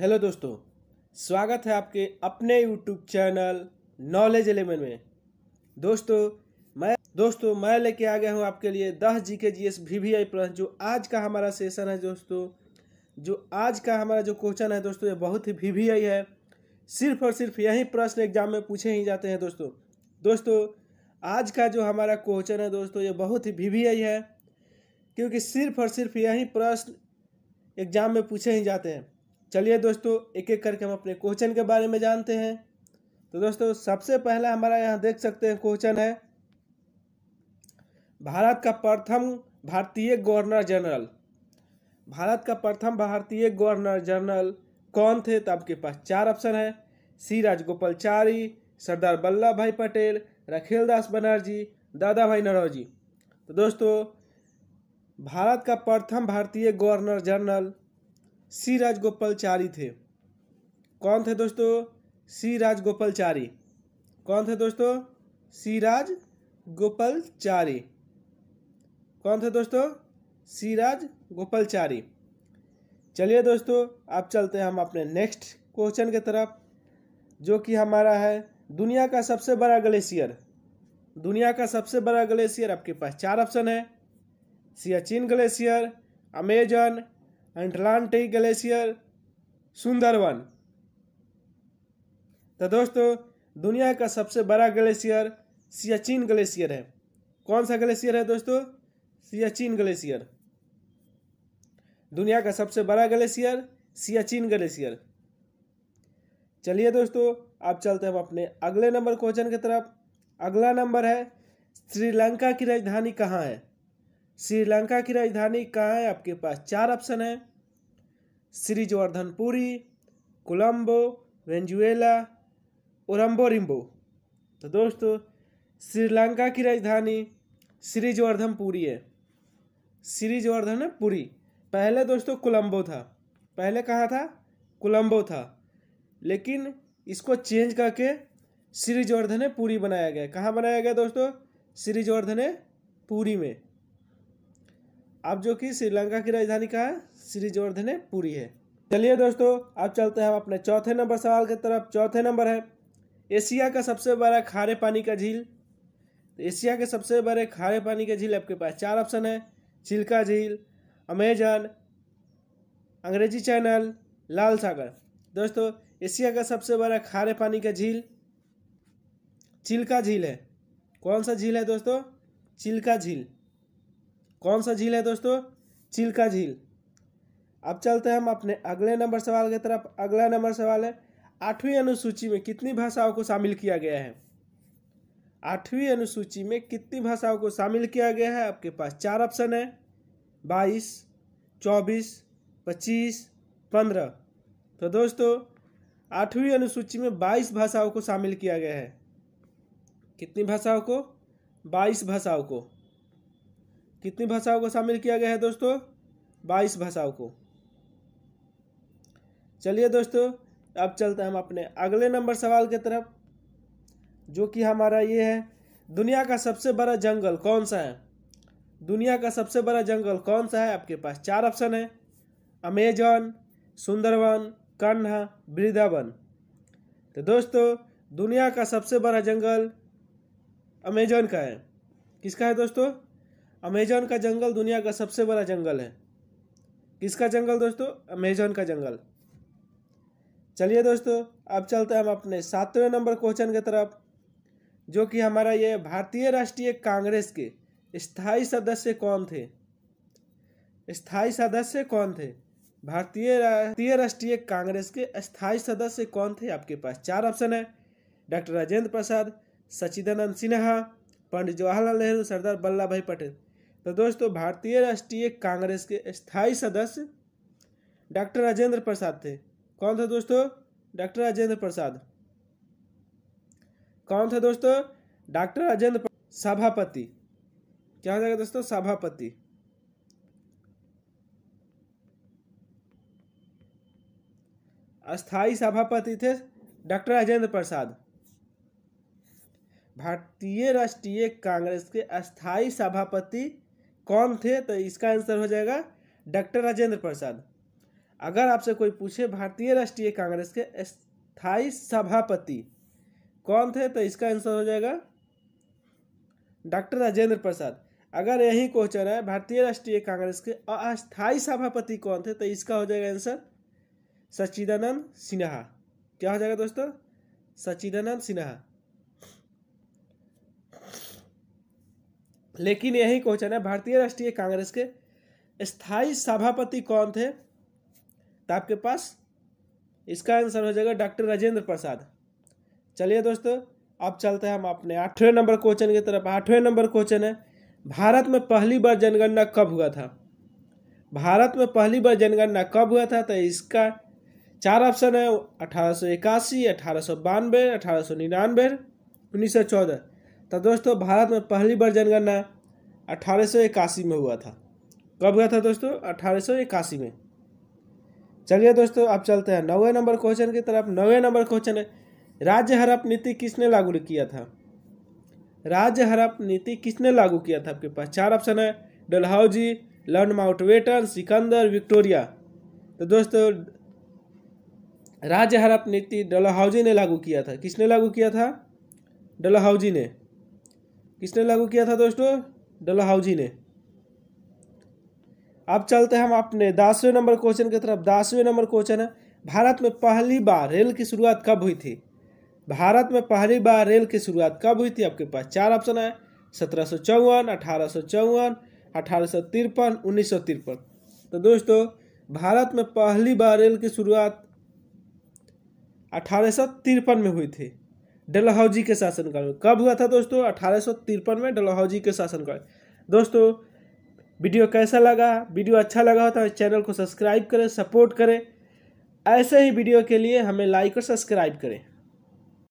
hello दोस्तों स्वागत है आपके अपने यूट्यूब चैनल नॉलेज एलेवन में दोस्तों मैं दोस्तों मैं लेके आ गया हूँ आपके लिए दस G K S V V I आई प्रश्न जो आज का हमारा सेशन है दोस्तों जो आज का हमारा जो क्वेश्चन है दोस्तों ये बहुत ही वी वी आई है सिर्फ और सिर्फ यही प्रश्न एग्जाम में पूछे ही जाते हैं दोस्तों दोस्तों आज का जो हमारा क्वेश्चन है दोस्तों ये बहुत ही वी वी आई है क्योंकि सिर्फ और सिर्फ यही प्रश्न एग्जाम में पूछे ही जाते हैं चलिए दोस्तों एक एक करके हम अपने क्वेश्चन के बारे में जानते हैं तो दोस्तों सबसे पहला हमारा यहाँ देख सकते हैं क्वेश्चन है भारत का प्रथम भारतीय गवर्नर जनरल भारत का प्रथम भारतीय गवर्नर जनरल कौन थे तो आपके पास चार ऑप्शन है सी राजगोपालचारी सरदार वल्लभ भाई पटेल रखेल दास बनर्जी दादा भाई नरोजी तो दोस्तों भारत का प्रथम भारतीय गवर्नर जनरल सी राजगोपालचारी थे कौन थे दोस्तों सी राजगोपालचारी कौन थे दोस्तों सी राज गोपालचारी कौन थे दोस्तों सी राज गोपालचारी चलिए दोस्तों अब चलते हैं हम अपने नेक्स्ट क्वेश्चन की तरफ जो कि हमारा है दुनिया का सबसे बड़ा ग्लेशियर दुनिया का सबसे बड़ा ग्लेशियर आपके पास चार ऑप्शन है Siachen glacier Amazon Atlantic glacier Sundarban तो दोस्तों दुनिया का सबसे बड़ा ग्लेशियर सियाचिन ग्लेशियर है कौन सा ग्लेशियर है दोस्तों सियाचिन ग्लेशियर दुनिया का सबसे बड़ा ग्लेशियर सियाचिन ग्लेशियर चलिए दोस्तों आप चलते हैं अपने अगले नंबर क्वेश्चन की तरफ अगला नंबर है श्रीलंका की राजधानी कहाँ है श्रीलंका की राजधानी कहाँ है आपके पास चार ऑप्शन है श्रीजवर्धनपुरी कोलम्बो वेंजुएला और अम्बोरिम्बो तो दोस्तों श्रीलंका की राजधानी श्रीजवर्धनपुरी है पुरी पहले दोस्तों कोलम्बो था पहले कहाँ था कोलम्बो था लेकिन इसको चेंज करके पुरी बनाया गया कहाँ बनाया गया दोस्तों पुरी में अब जो कि श्रीलंका की राजधानी का है पूरी है चलिए दोस्तों अब चलते हैं हम अपने चौथे नंबर सवाल की तरफ चौथे नंबर है एशिया का सबसे बड़ा खारे पानी का झील एशिया के सबसे बड़े खारे पानी के झील आपके पास चार ऑप्शन है चिल्का झील अमेजन अंग्रेजी चैनल लाल सागर दोस्तों एशिया का सबसे बड़ा खारे पानी का झील चिल्का झील है कौन सा झील है दोस्तों चिल्का झील कौन सा झील है दोस्तों चिल्का झील अब चलते हैं हम अपने अगले नंबर सवाल की तरफ अगला नंबर सवाल है आठवीं अनुसूची में कितनी भाषाओं को शामिल किया गया है आठवीं अनुसूची में कितनी भाषाओं को शामिल किया गया है आपके पास चार ऑप्शन है बाईस चौबीस पच्चीस पंद्रह तो दोस्तों आठवीं अनुसूची में बाईस भाषाओं को शामिल किया गया है कितनी भाषाओं को बाईस भाषाओं को कितनी भाषाओं को शामिल किया गया है दोस्तों बाईस भाषाओं को चलिए दोस्तों अब चलते हैं हम अपने अगले नंबर सवाल की तरफ जो कि हमारा ये है दुनिया का सबसे बड़ा जंगल कौन सा है दुनिया का सबसे बड़ा जंगल कौन सा है आपके पास चार ऑप्शन है अमेजन सुंदरवन कन्हा वृद्धावन तो दोस्तों दुनिया का सबसे बड़ा जंगल अमेजन का है किसका है दोस्तों अमेजन का जंगल दुनिया का सबसे बड़ा जंगल है किसका जंगल दोस्तों अमेजन का जंगल चलिए दोस्तों अब चलते हैं हम अपने सातवें नंबर क्वेश्चन की तरफ जो कि हमारा ये भारतीय राष्ट्रीय कांग्रेस के स्थायी सदस्य कौन थे स्थायी सदस्य कौन थे भारतीय भारतीय राष्ट्रीय कांग्रेस के स्थायी सदस्य कौन थे आपके पास चार ऑप्शन है डॉक्टर राजेंद्र प्रसाद सचिदानंद सिन्हा पंडित जवाहरलाल नेहरू सरदार वल्लभ भाई पटेल तो दोस्तों भारतीय राष्ट्रीय कांग्रेस के स्थायी सदस्य डॉक्टर राजेंद्र प्रसाद थे कौन थे दोस्तों डॉक्टर राजेंद्र प्रसाद कौन थे दोस्तों डॉक्टर राजेंद्र सभापति क्या हो जाएगा दोस्तों सभापति अस्थाई सभापति थे डॉक्टर राजेंद्र प्रसाद भारतीय राष्ट्रीय कांग्रेस के अस्थाई सभापति कौन थे तो इसका आंसर हो जाएगा डॉक्टर राजेंद्र प्रसाद अगर आपसे कोई पूछे भारतीय राष्ट्रीय कांग्रेस के स्थायी सभापति कौन थे तो इसका आंसर हो जाएगा डॉक्टर राजेंद्र प्रसाद अगर यही क्वेश्चन है भारतीय राष्ट्रीय कांग्रेस के अस्थायी सभापति कौन थे तो इसका हो जाएगा आंसर सच्चिदानंद सिन्हा क्या हो जाएगा दोस्तों सच्चिदानंद सिन्हा लेकिन यही क्वेश्चन है भारतीय राष्ट्रीय कांग्रेस के स्थायी सभापति कौन थे तो आपके पास इसका आंसर हो जाएगा डॉक्टर राजेंद्र प्रसाद चलिए दोस्तों अब चलते हैं हम अपने आठवें नंबर क्वेश्चन की तरफ आठवें नंबर क्वेश्चन है भारत में पहली बार जनगणना कब हुआ था भारत में पहली बार जनगणना कब हुआ था तो इसका चार ऑप्शन है अठारह सौ इक्यासी अठारह सौ बानवे अठारह सौ निन्यानवे उन्नीस सौ चौदह तो दोस्तों भारत में पहली बार जनगणना अठारह में हुआ था कब हुआ था दोस्तों अठारह में चलिए दोस्तों अब चलते हैं नौवे नंबर क्वेश्चन की तरफ नौवे नंबर क्वेश्चन है राज्य हड़प नीति किसने लागू किया था राज्य हड़प नीति किसने लागू किया था आपके पास चार ऑप्शन है डलहाउजी लर्न माउटवेटन सिकंदर विक्टोरिया तो दोस्तों राज्य हड़प नीति डलहाउजी ने लागू किया था किसने लागू किया था डलहाउजी ने किसने लागू किया था दोस्तों डलहाउजी ने अब चलते हैं हम अपने दसवें नंबर क्वेश्चन की तरफ दसवें नंबर क्वेश्चन है भारत में पहली बार रेल की शुरुआत कब हुई थी भारत में पहली बार रेल की शुरुआत कब हुई थी आपके पास चार ऑप्शन है सत्रह सौ चौवन अठारह सौ चौवन अठारह सौ तिरपन उन्नीस सौ तिरपन तो दोस्तों भारत में पहली बार रेल की शुरुआत अठारह सौ तिरपन में हुई थी डलहौजी के शासनकाल में कब हुआ था दोस्तों अठारह में डलहौजी के शासनकाल दोस्तों वीडियो कैसा लगा वीडियो अच्छा लगा हो तो चैनल को सब्सक्राइब करें सपोर्ट करें ऐसे ही वीडियो के लिए हमें लाइक और सब्सक्राइब करें